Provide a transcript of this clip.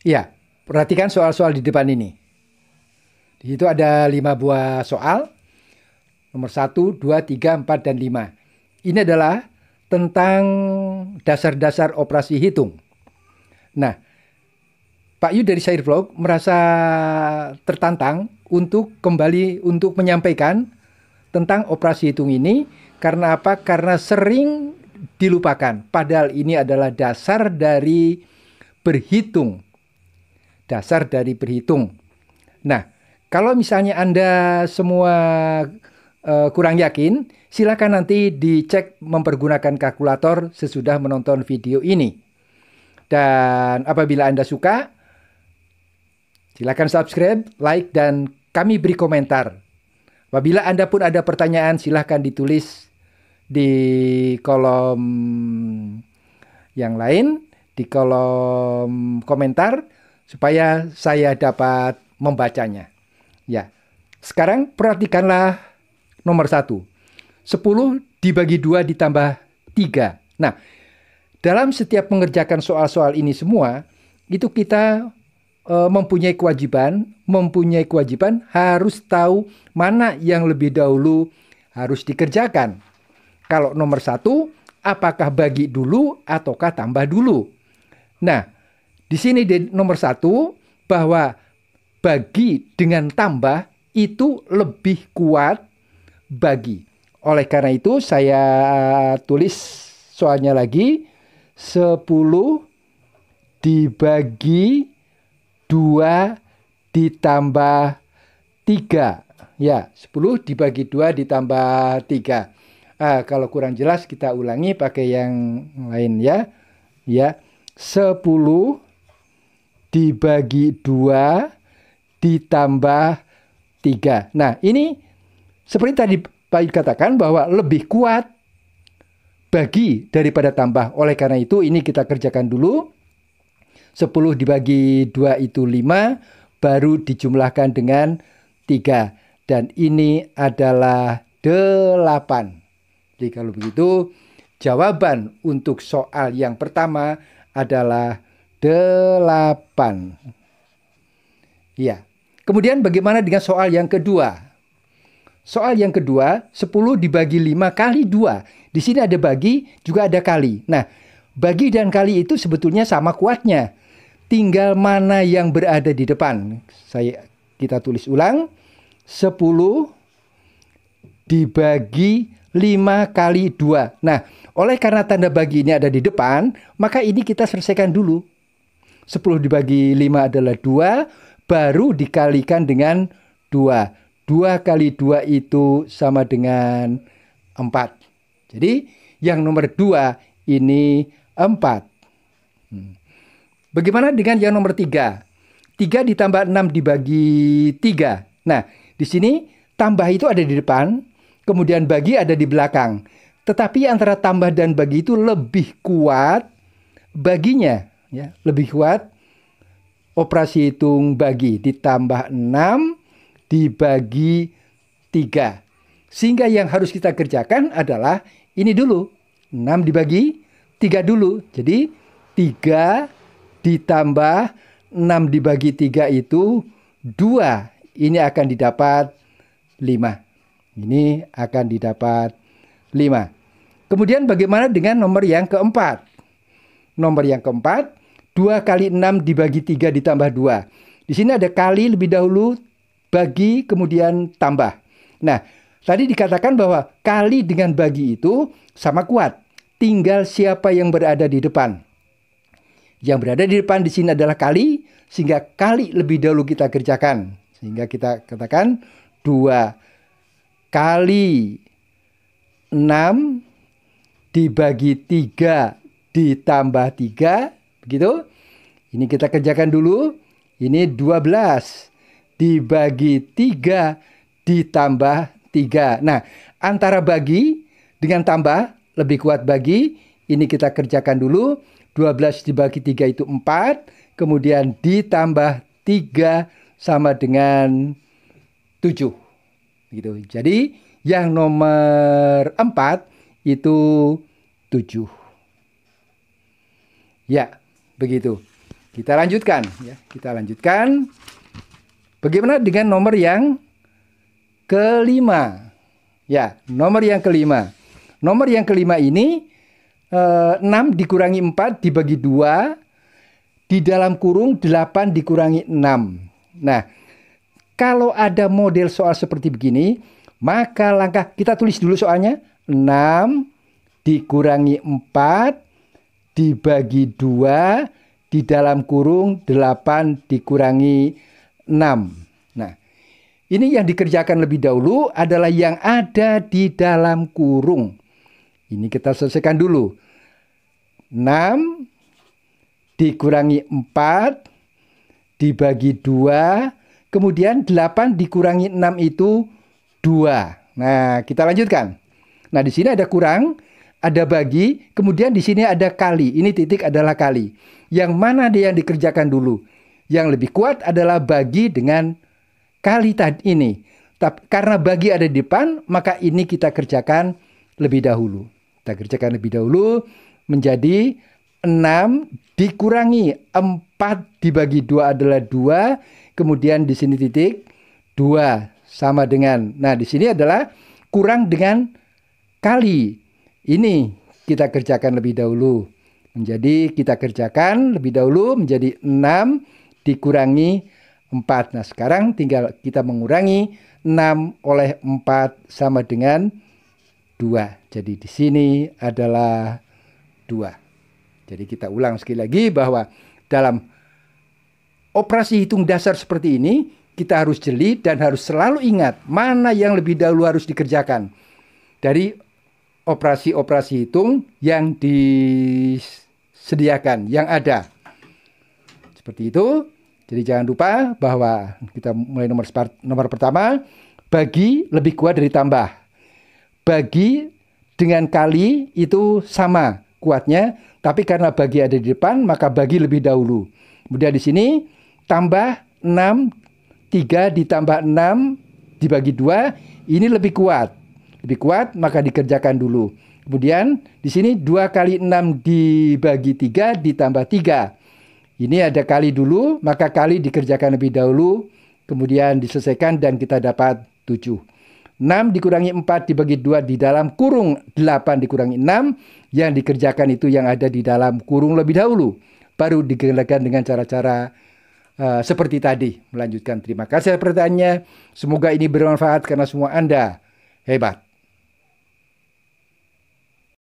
Iya, perhatikan soal-soal di depan ini. Di situ ada lima buah soal. Nomor satu, dua, tiga, empat, dan lima. Ini adalah tentang dasar-dasar operasi hitung. Nah, Pak Yu dari Sair Vlog merasa tertantang untuk kembali untuk menyampaikan tentang operasi hitung ini karena apa? Karena sering dilupakan. Padahal ini adalah dasar dari berhitung dasar dari berhitung. Nah, kalau misalnya Anda semua uh, kurang yakin, silakan nanti dicek mempergunakan kalkulator sesudah menonton video ini. Dan apabila Anda suka, silakan subscribe, like, dan kami beri komentar. Apabila Anda pun ada pertanyaan, silahkan ditulis di kolom yang lain, di kolom komentar supaya saya dapat membacanya. Ya, sekarang perhatikanlah nomor satu. sepuluh dibagi dua ditambah tiga Nah, dalam setiap mengerjakan soal-soal ini semua, itu kita e, mempunyai kewajiban, mempunyai kewajiban harus tahu mana yang lebih dahulu harus dikerjakan. Kalau nomor satu, apakah bagi dulu ataukah tambah dulu? Nah, di sini di nomor satu bahwa bagi dengan tambah itu lebih kuat bagi. Oleh karena itu saya eh, tulis soalnya lagi 10 dibagi 2 ditambah 3. Ya, 10 dibagi 2 ditambah 3. Ah, kalau kurang jelas kita ulangi pakai yang lain ya. Ya. 10 dibagi 2 ditambah 3. Nah ini seperti tadi Pak katakan bahwa lebih kuat bagi daripada tambah. Oleh karena itu ini kita kerjakan dulu. 10 dibagi 2 itu 5, baru dijumlahkan dengan 3. Dan ini adalah 8. Jadi kalau begitu, jawaban untuk soal yang pertama adalah 8 delapan. ya. Kemudian bagaimana dengan soal yang kedua? Soal yang kedua, 10 dibagi 5 kali 2. Di sini ada bagi, juga ada kali. Nah, bagi dan kali itu sebetulnya sama kuatnya. Tinggal mana yang berada di depan. Saya kita tulis ulang. 10 dibagi 5 kali 2. Nah, oleh karena tanda bagi ini ada di depan, maka ini kita selesaikan dulu. 10 dibagi 5 adalah 2, baru dikalikan dengan 2. 2 kali 2 itu sama dengan 4. Jadi yang nomor 2 ini 4. Hmm. Bagaimana dengan yang nomor 3? 3 ditambah 6 dibagi 3. Nah, di sini tambah itu ada di depan, kemudian bagi ada di belakang. Tetapi antara tambah dan bagi itu lebih kuat baginya ya lebih kuat operasi hitung bagi ditambah 6 dibagi 3 sehingga yang harus kita kerjakan adalah ini dulu 6 dibagi 3 dulu jadi 3 ditambah 6 dibagi 3 itu 2 ini akan didapat 5 ini akan didapat 5 kemudian bagaimana dengan nomor yang keempat nomor yang keempat 2 kali 6 dibagi 3 ditambah 2. Di sini ada kali lebih dahulu, bagi kemudian tambah. Nah, tadi dikatakan bahwa kali dengan bagi itu sama kuat. Tinggal siapa yang berada di depan. Yang berada di depan di sini adalah kali, sehingga kali lebih dahulu kita kerjakan. Sehingga kita katakan 2 kali 6 dibagi 3 ditambah 3 Begitu? Ini kita kerjakan dulu. Ini 12 dibagi 3 ditambah 3. Nah, antara bagi dengan tambah lebih kuat bagi. Ini kita kerjakan dulu. 12 dibagi 3 itu 4. Kemudian ditambah 3 sama dengan 7. Gitu. Jadi yang nomor 4 itu 7. Ya, Yeah. Begitu. Kita lanjutkan ya. Kita lanjutkan. Bagaimana dengan nomor yang kelima? Ya, nomor yang kelima. Nomor yang kelima ini eh, 6 dikurangi 4 dibagi 2 di dalam kurung 8 dikurangi 6. Nah, kalau ada model soal seperti begini, maka langkah kita tulis dulu soalnya 6 dikurangi 4 dibagi dua di dalam kurung 8 dikurangi 6. Nah, ini yang dikerjakan lebih dahulu adalah yang ada di dalam kurung. Ini kita selesaikan dulu. 6 dikurangi 4 dibagi 2, kemudian 8 dikurangi 6 itu 2. Nah, kita lanjutkan. Nah, di sini ada kurang ada bagi, kemudian di sini ada kali. Ini titik adalah kali. Yang mana dia yang dikerjakan dulu? Yang lebih kuat adalah bagi dengan kali tadi ini. Tapi karena bagi ada di depan, maka ini kita kerjakan lebih dahulu. Kita kerjakan lebih dahulu menjadi 6 dikurangi 4 dibagi 2 adalah 2. Kemudian di sini titik 2 sama dengan. Nah, di sini adalah kurang dengan kali. Ini kita kerjakan lebih dahulu. Menjadi kita kerjakan lebih dahulu menjadi 6 dikurangi 4. Nah sekarang tinggal kita mengurangi 6 oleh 4 sama dengan 2. Jadi di sini adalah 2. Jadi kita ulang sekali lagi bahwa dalam operasi hitung dasar seperti ini kita harus jeli dan harus selalu ingat mana yang lebih dahulu harus dikerjakan. Dari operasi-operasi hitung yang disediakan, yang ada. Seperti itu. Jadi jangan lupa bahwa kita mulai nomor nomor pertama, bagi lebih kuat dari tambah. Bagi dengan kali itu sama kuatnya, tapi karena bagi ada di depan, maka bagi lebih dahulu. Kemudian di sini tambah 6 3 ditambah 6 dibagi 2 ini lebih kuat lebih kuat, maka dikerjakan dulu. Kemudian di sini 2 kali 6 dibagi 3 ditambah 3. Ini ada kali dulu, maka kali dikerjakan lebih dahulu, kemudian diselesaikan dan kita dapat 7. 6 dikurangi 4 dibagi 2 di dalam kurung 8 dikurangi 6 yang dikerjakan itu yang ada di dalam kurung lebih dahulu. Baru dikerjakan dengan cara-cara uh, seperti tadi. Melanjutkan terima kasih pertanyaannya. Semoga ini bermanfaat karena semua Anda hebat.